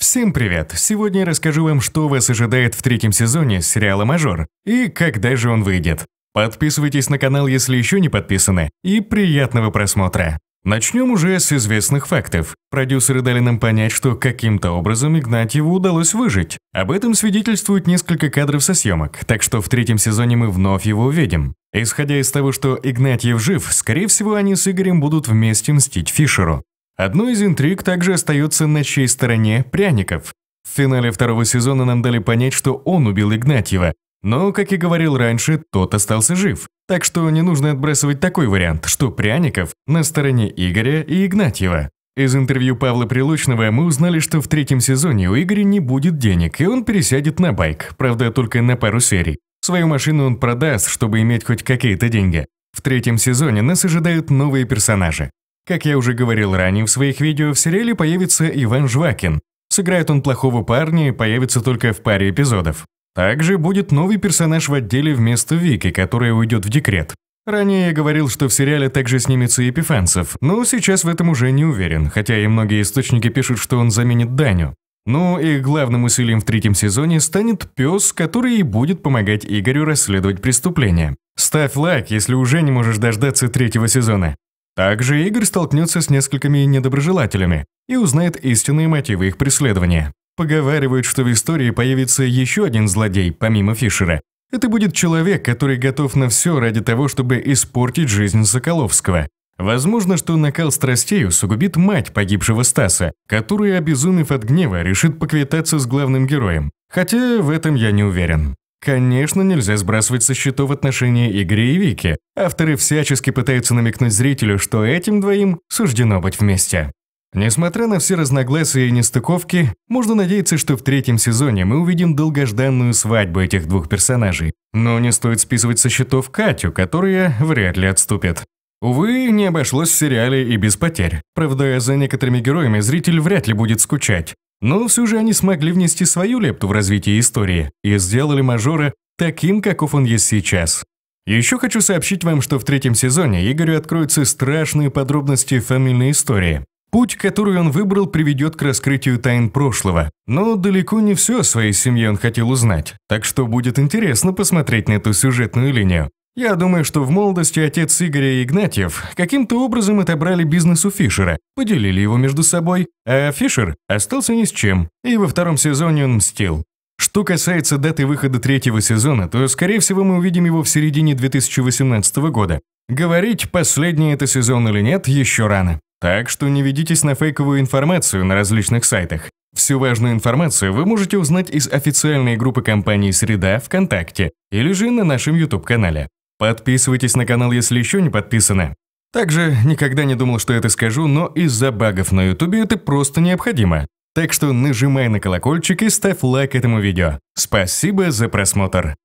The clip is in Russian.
Всем привет! Сегодня я расскажу вам, что вас ожидает в третьем сезоне сериала «Мажор» и когда же он выйдет. Подписывайтесь на канал, если еще не подписаны, и приятного просмотра! Начнем уже с известных фактов. Продюсеры дали нам понять, что каким-то образом Игнатьеву удалось выжить. Об этом свидетельствуют несколько кадров со съемок, так что в третьем сезоне мы вновь его увидим. Исходя из того, что Игнатьев жив, скорее всего, они с Игорем будут вместе мстить Фишеру. Одной из интриг также остается на чьей стороне Пряников. В финале второго сезона нам дали понять, что он убил Игнатьева, но, как и говорил раньше, тот остался жив. Так что не нужно отбрасывать такой вариант, что Пряников на стороне Игоря и Игнатьева. Из интервью Павла Прилучного мы узнали, что в третьем сезоне у Игоря не будет денег, и он пересядет на байк, правда только на пару серий. Свою машину он продаст, чтобы иметь хоть какие-то деньги. В третьем сезоне нас ожидают новые персонажи. Как я уже говорил ранее в своих видео, в сериале появится Иван Жвакин. Сыграет он плохого парня появится только в паре эпизодов. Также будет новый персонаж в отделе вместо Вики, которая уйдет в декрет. Ранее я говорил, что в сериале также снимется Епифанцев, но сейчас в этом уже не уверен, хотя и многие источники пишут, что он заменит Даню. Ну и главным усилием в третьем сезоне станет пес, который и будет помогать Игорю расследовать преступления. Ставь лайк, если уже не можешь дождаться третьего сезона. Также Игорь столкнется с несколькими недоброжелателями и узнает истинные мотивы их преследования. Поговаривают, что в истории появится еще один злодей, помимо Фишера. Это будет человек, который готов на все ради того, чтобы испортить жизнь Соколовского. Возможно, что накал страстей усугубит мать погибшего Стаса, которая, обезумев от гнева, решит поквитаться с главным героем. Хотя в этом я не уверен. Конечно, нельзя сбрасывать со счетов отношения Игоря и Вики. Авторы всячески пытаются намекнуть зрителю, что этим двоим суждено быть вместе. Несмотря на все разногласия и нестыковки, можно надеяться, что в третьем сезоне мы увидим долгожданную свадьбу этих двух персонажей. Но не стоит списывать со счетов Катю, которая вряд ли отступит. Увы, не обошлось в сериале и без потерь. Правда, за некоторыми героями зритель вряд ли будет скучать. Но все же они смогли внести свою лепту в развитие истории и сделали мажора таким, каков он есть сейчас. Еще хочу сообщить вам, что в третьем сезоне Игорю откроются страшные подробности фамильной истории. Путь, который он выбрал, приведет к раскрытию тайн прошлого. Но далеко не все о своей семье он хотел узнать, так что будет интересно посмотреть на эту сюжетную линию. Я думаю, что в молодости отец Игоря и Игнатьев каким-то образом отобрали бизнес у Фишера, поделили его между собой, а Фишер остался ни с чем, и во втором сезоне он мстил. Что касается даты выхода третьего сезона, то, скорее всего, мы увидим его в середине 2018 года. Говорить, последний это сезон или нет, еще рано. Так что не ведитесь на фейковую информацию на различных сайтах. Всю важную информацию вы можете узнать из официальной группы компании «Среда» ВКонтакте или же на нашем YouTube-канале. Подписывайтесь на канал, если еще не подписаны. Также никогда не думал, что это скажу, но из-за багов на ютубе это просто необходимо. Так что нажимай на колокольчик и ставь лайк этому видео. Спасибо за просмотр.